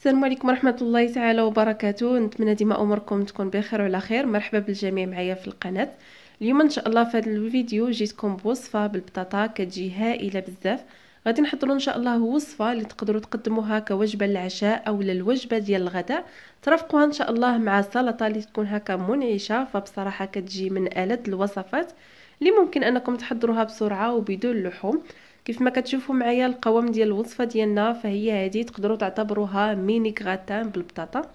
السلام عليكم ورحمه الله تعالى وبركاته نتمنى ديما اموركم تكون بخير وعلى خير مرحبا بالجميع معايا في القناه اليوم ان شاء الله في هذا الفيديو جيتكم بوصفه بالبطاطا كتجي هائله بزاف غادي نحضروا ان شاء الله وصفه اللي تقدروا تقدموها كوجبه للعشاء او للوجبه ديال الغداء ترافقوها ان شاء الله مع سلطه اللي تكون هكا منعشه فبصراحه كتجي من الذ الوصفات اللي ممكن انكم تحضروها بسرعه وبدون لحوم كيف ما كتشوفوا معايا القوام ديال الوصفه ديالنا فهي هذه تقدروا تعتبروها ميني غراتان بالبطاطا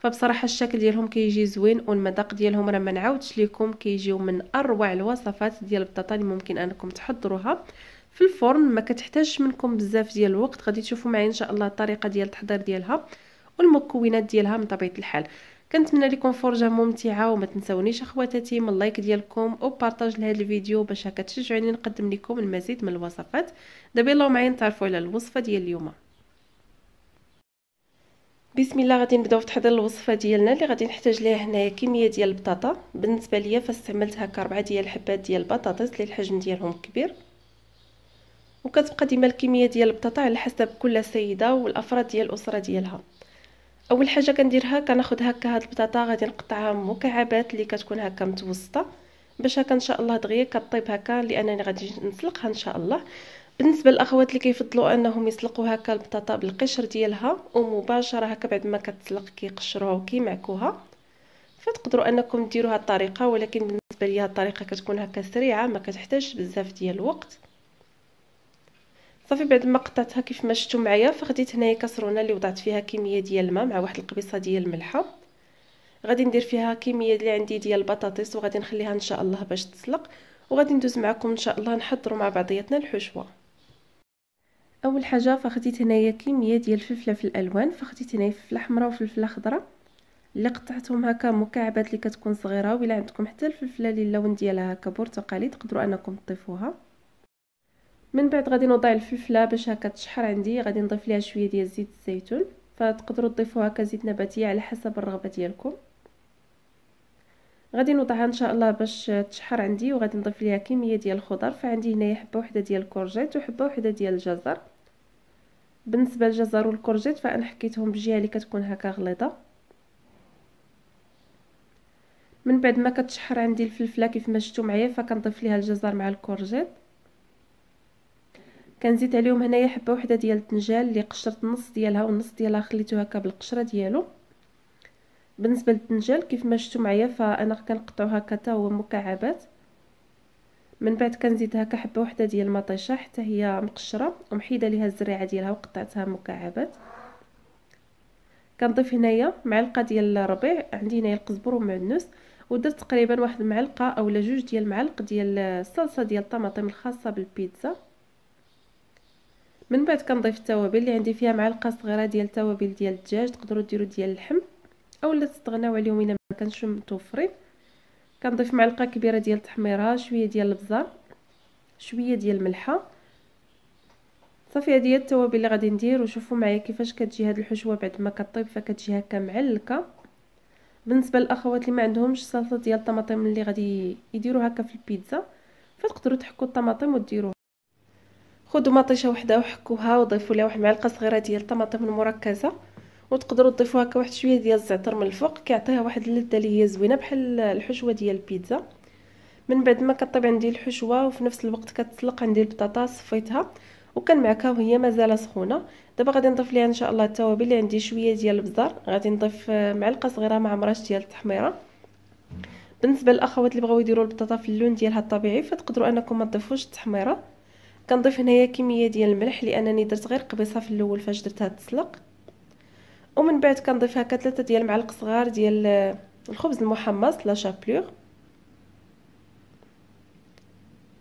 فبصراحه الشكل ديالهم كيجي زوين والمذاق ديالهم راه ما نعاودش لكم كيجيو من اروع الوصفات ديال البطاطا اللي ممكن انكم تحضروها في الفرن ما كتحتاجش منكم بزاف ديال الوقت غادي تشوفوا معايا ان شاء الله الطريقه ديال التحضير ديالها والمكونات ديالها من طبيعه الحال كنتمنى لكم فرجه ممتعه وما تنسونيش اخواتاتي من اللايك ديالكم او بارطاج لهذا الفيديو باش هكا تشجعوني نقدم لكم المزيد من الوصفات دابا يلا معايا نتعرفوا على الوصفه ديال اليوم بسم الله غادي نبداو في تحضير الوصفه ديالنا اللي غادي نحتاج ليها هنايا كميه ديال البطاطا بالنسبه ليا فاستعملت هكا 4 ديال الحبات ديال البطاطس اللي الحجم ديالهم كبير وكتبقى ديما الكميه ديال البطاطا على حسب كل سيده والافراد ديال الاسره ديالها اول حاجه كنديرها كناخذ هكا هاد البطاطا غادي نقطعها مكعبات اللي كتكون هكا متوسطه باش هكا ان شاء الله دغيا كطيب هكا لانني غادي نسلقها ان شاء الله بالنسبه للاخوات اللي كيفضلوا انهم يسلقوا هكا البطاطا بالقشر ديالها ومباشره هكا بعد ما كتسلق كيقشروها وكيمعكوها فتقدروا انكم ديروا هاد الطريقه ولكن بالنسبه ليا الطريقه كتكون هكا سريعه ما كتحتاجش بزاف ديال الوقت صافي بعد ما قطعتها كيف ما شفتوا معايا فخديت هنايا كسرونه اللي وضعت فيها كميه ديال الماء مع واحد القبيصه ديال الملحه غادي ندير فيها كميه اللي عندي ديال البطاطس وغادي نخليها ان شاء الله باش تسلق وغادي ندوز معكم ان شاء الله نحضروا مع بعضياتنا الحشوه اول حاجه فخديت هنايا كميه ديال الفلفله في الالوان فخديت هنايا فلفله حمراء وفلفله خضراء اللي قطعتهم هكا مكعبات اللي كتكون صغيره ولا عندكم حتى الفلفله اللي اللون ديالها هكا برتقالي تقدروا انكم تضيفوها من بعد غادي نوضع الفلفله باش هكا تشحر عندي غادي نضيف ليها شويه ديال زيت الزيتون فتقدروا تضيفوها زيت نباتيه على حسب الرغبه ديالكم غادي نوضعها ان شاء الله باش تشحر عندي وغادي نضيف ليها كميه ديال الخضر فعندي هنايا حبه وحده ديال الكورجيت وحبه وحده ديال الجزر بالنسبه للجزر والكورجيت فانا حكيتهم بالجهه اللي كتكون هكا غليظه من بعد ما كتشحر عندي الفلفله كيف ما شفتوا معايا فكنضيف ليها الجزر مع الكورجيت كنزيد عليهم هنايا حبه وحده ديال الدنجال اللي قشرت النص ديالها والنص ديالها خليته هكا بالقشره ديالو بالنسبه للدنجال كيف ما شفتوا معايا فانا كنقطعو هكا حتى هو مكعبات من بعد كنزيد هكا حبه وحده ديال المطيشه حتى هي مقشره ومحيده ليها الزريعه ديالها وقطعتها مكعبات كنضيف هنايا معلقه ديال الربيع عندي هنايا القزبر والمعدنوس ودرت تقريبا واحد المعلقه اولا جوج ديال المعلق ديال الصلصه ديال الطماطم الخاصه بالبيتزا من بعد كنضيف التوابل اللي عندي فيها معلقه صغيره ديال التوابل ديال الدجاج تقدروا ديروا ديال اللحم اولا تستغناو عليهم الا ما كانش متوفرين كنضيف معلقه كبيره ديال التحميره شويه ديال البزار شويه ديال الملحه صافي هذه هي التوابل اللي غادي ندير وشوفوا معايا كيفاش كتجي هذه الحشوه بعد ما كطيب فكتجي هكا معلكه بالنسبه للاخوات اللي ما عندهمش صلصه ديال الطماطم اللي غادي يديروا هكا في البيتزا فتقدروا تحكوا الطماطم وديروها خذوا مطيشه وحده وحكوها وضيفوا لها واحد معلقه صغيره ديال الطماطم المركزه وتقدروا تضيفوا هكا واحد شويه ديال الزعتر من الفوق كيعطيها واحد اللذه اللي هي زوينه بحال الحشوه ديال البيتزا من بعد ما كطيب عندي الحشوه وفي نفس الوقت كتسلق عندي البطاطا صفيتها وكان معكها وهي مازال سخونه دابا غادي نضيف ليها ان شاء الله التوابل اللي عندي شويه ديال البزار غادي نضيف آه، معلقه صغيره معمراش ديال التحميره بالنسبه للاخوات اللي بغاو يديروا البطاطا في اللون ديالها الطبيعي فتقدروا انكم ما تضيفوش التحميره كنضيف هنايا كميه ديال الملح لانني درت غير قبيصه في الاول فاش درتها تسلق ومن بعد كنضيف هكا ثلاثة ديال المعالق صغار ديال آه، الخبز المحمص لا شابلور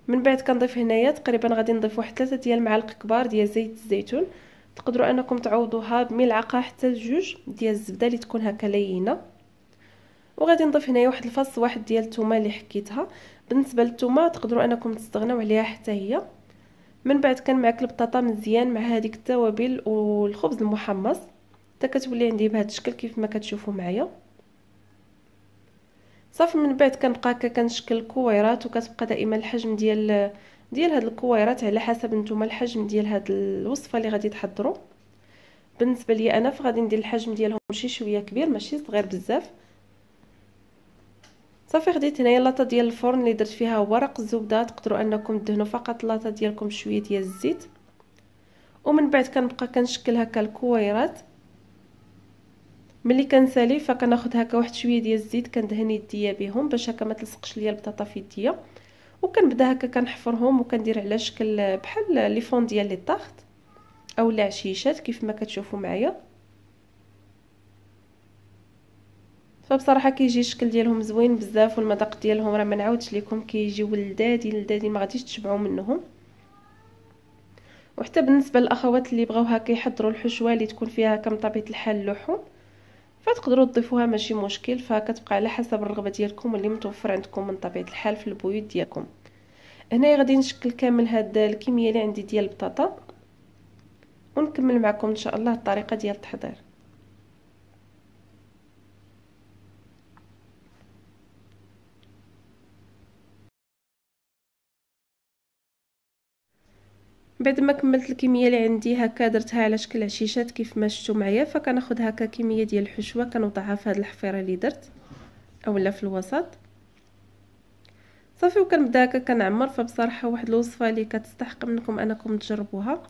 من بعد كنضيف هنايا تقريبا غادي نضيف واحد ثلاثة ديال المعالق كبار ديال زيت الزيتون تقدروا انكم تعوضوها بملعقه حتى لجوج ديال الزبده اللي تكون هكا لينه وغادي نضيف هنايا واحد الفص واحد ديال الثومه اللي حكيتها بالنسبه للثومه تقدروا انكم تستغناو عليها حتى هي من بعد كنمعك البطاطا مزيان مع هذيك التوابل والخبز المحمص حتى كتولي عندي بهذا الشكل كيف ما كتشوفوا معايا صافي من بعد كنبقى كنشكل كويرات وكتبقى دائما الحجم ديال ديال هاد الكويرات على حسب نتوما الحجم ديال هاد الوصفه اللي غادي تحضروا بالنسبه لي انا فغادي ندير الحجم ديالهم شي شويه كبير ماشي صغير بزاف صافي خديت هنايا لاطه ديال الفرن اللي درت فيها ورق الزبده تقدروا انكم تدهنوا فقط لاطه ديالكم شويه ديال الزيت ومن بعد كنبقى كنشكل هكا الكويرات ملي كنسالي فكناخذ هكا واحد شويه ديال الزيت كندهن يديا بهم باش هكا ما تلصقش ليا البطاطا في يديا وكنبدا هكا كنحفرهم وكندير على شكل بحال لي فون ديال لي طاخت اولا عشيشات كيف ما كتشوفوا معايا فبصراحه كيجي الشكل ديالهم زوين بزاف والمذاق ديالهم راه ما نعاودش لكم كيجيو لذاذين لذاذين ما غاديش تشبعوا منهم وحتى بالنسبه للاخوات اللي بغاوها كيحضروا الحشوه اللي تكون فيها كم طبيعه الحال اللحوم فتقدروا تضيفوها ماشي مشكل فكتبقى على حسب الرغبه ديالكم واللي متوفر عندكم من طبيعه الحال في البيوت ديالكم هنايا غادي نشكل كامل هاد الكميه اللي عندي ديال البطاطا ونكمل معكم ان شاء الله الطريقه ديال التحضير بعد ما كملت الكميه اللي عندي هكا درتها على شكل عشيشات كيف ما شفتوا معايا فكناخذ هكا كميه ديال الحشوه كنوضعها في هذه الحفيره اللي درت اولا في الوسط صافي وكنبدا هكا كنعمر فبصراحه واحد الوصفه اللي كتستحق منكم انكم تجربوها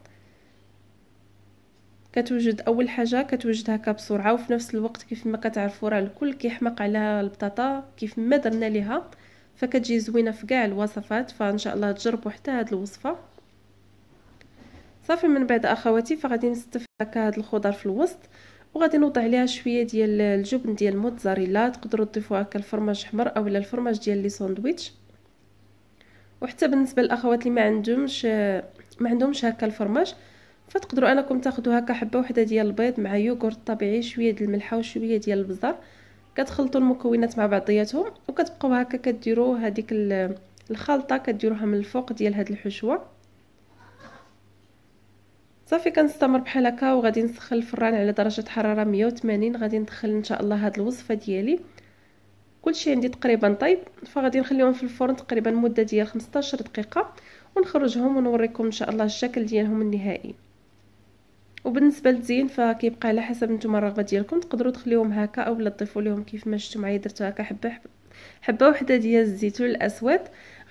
كتوجد اول حاجه كتوجد هكا بسرعه وفي نفس الوقت كيف ما كتعرفوا راه الكل كيحمق على البطاطا كيف ما درنا ليها فكتجي زوينه في كاع الوصفات فان شاء الله تجربوا حتى هاد الوصفه صافي من بعد اخواتي فغادي نستف هكا هاد الخضر في الوسط وغادي نوضع عليها شويه ديال الجبن ديال الموتزاريلا تقدروا تضيفوا هكا الفرماج حمر اولا الفرماج ديال لي ساندويتش وحتى بالنسبه للاخوات اللي ما عندهمش ما عندهمش هكا الفرماج فتقدروا انكم تاخذوا هكا حبه وحده ديال البيض مع يوغورت طبيعي شويه ديال الملحه وشويه ديال البزار كتخلطوا المكونات مع بعضياتهم وكتبقاو هكا كديروا هذيك الخلطه كديروها من الفوق ديال هاد الحشوه صافي كنستمر بحال هكا وغادي نسخن الفران على درجه حراره 180 غادي ندخل ان شاء الله هاد الوصفه ديالي كلشي عندي تقريبا طيب فغادي نخليهم في الفرن تقريبا مده ديال 15 دقيقه ونخرجهم ونوريكم ان شاء الله الشكل ديالهم النهائي وبالنسبه للتزيين فكيبقى على حسب نتوما الرغبه ديالكم تقدروا تخليهم هكا اولا تضيفوا لهم كيف ما شفتوا معايا درت هكا حبه حبه حبه وحده ديال الزيتون الاسود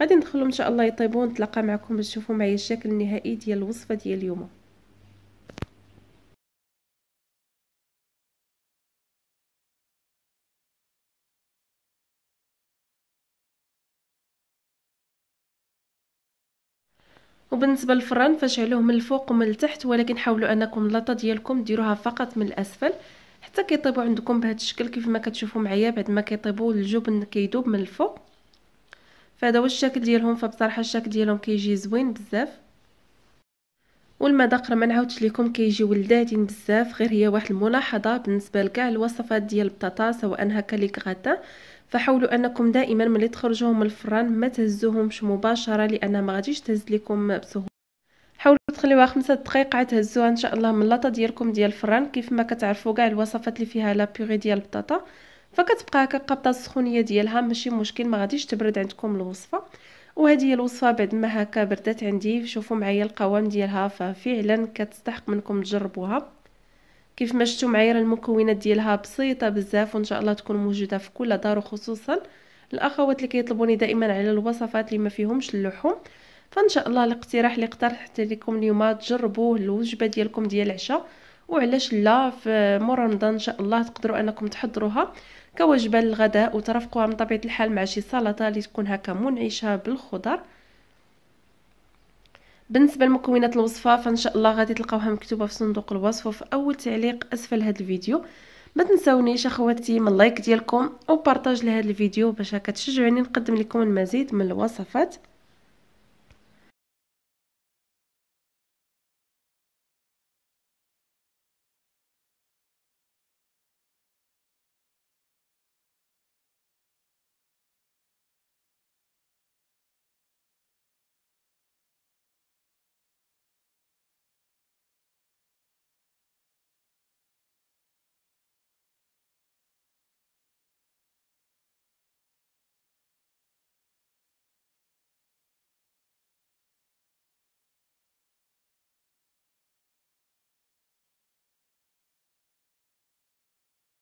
غادي ندخلهم ان شاء الله يطيبوا ونتلاقى معكم باش تشوفوا معايا الشكل النهائي ديال الوصفه ديال اليوم وبالنسبه للفران فاشعلوه من الفوق ومن التحت ولكن حاولوا انكم اللاطه ديالكم ديروها فقط من الاسفل حتى كيطيبوا عندكم بهذا الشكل كيف ما كتشوفوا معايا بعد ما كيطيبوا الجبن كيدوب من الفوق فهذا هو الشكل ديالهم فبصراحه الشكل ديالهم كيجي زوين بزاف والمذاق راه ما نعاودش لكم كيجي ولداتين بزاف غير هي واحد الملاحظه بالنسبه لكاع الوصفات ديال البطاطا سواء هكا لي كغاتا فحاولوا انكم دائما ملي تخرجوهم من الفران ما تهزوهمش مباشره لان ما غاديش تهز لكم بسهوله حاولوا تخليوها خمسة دقائق عاد تهزوها ان شاء الله من لاطه ديالكم ديال الفران كيف ما كتعرفوا كاع الوصفات اللي فيها لا بيغي ديال البطاطا فكتبقى هكا قبطه السخونيه ديالها ماشي مشكل ما غاديش تبرد عندكم الوصفه وهذه هي الوصفه بعد ما هكا بردات عندي شوفوا معايا القوام ديالها ففعلا كتستحق منكم تجربوها كيف ما شفتوا معايا المكونات ديالها بسيطه بزاف وان شاء الله تكون موجوده في كل دار وخصوصا الاخوات اللي كيطلبوني دائما على الوصفات اللي ما فيهمش اللحوم فان شاء الله الاقتراح اللي اقترحت لكم اليوم تجربوه الوجبه ديالكم ديال العشاء وعلاش لا في مور رمضان ان شاء الله تقدروا انكم تحضروها كوجبه للغداء وترافقوها من طبيعه الحال مع شي سلطه اللي تكون هكا منعشه بالخضر بالنسبه لمكونات الوصفه فان شاء الله غادي تلقاوها مكتوبه في صندوق الوصف وفي اول تعليق اسفل هذا الفيديو ما تنساونيش اخواتي من لايك ديالكم وبارطاج لهذا الفيديو باش هكا تشجعوني نقدم لكم المزيد من الوصفات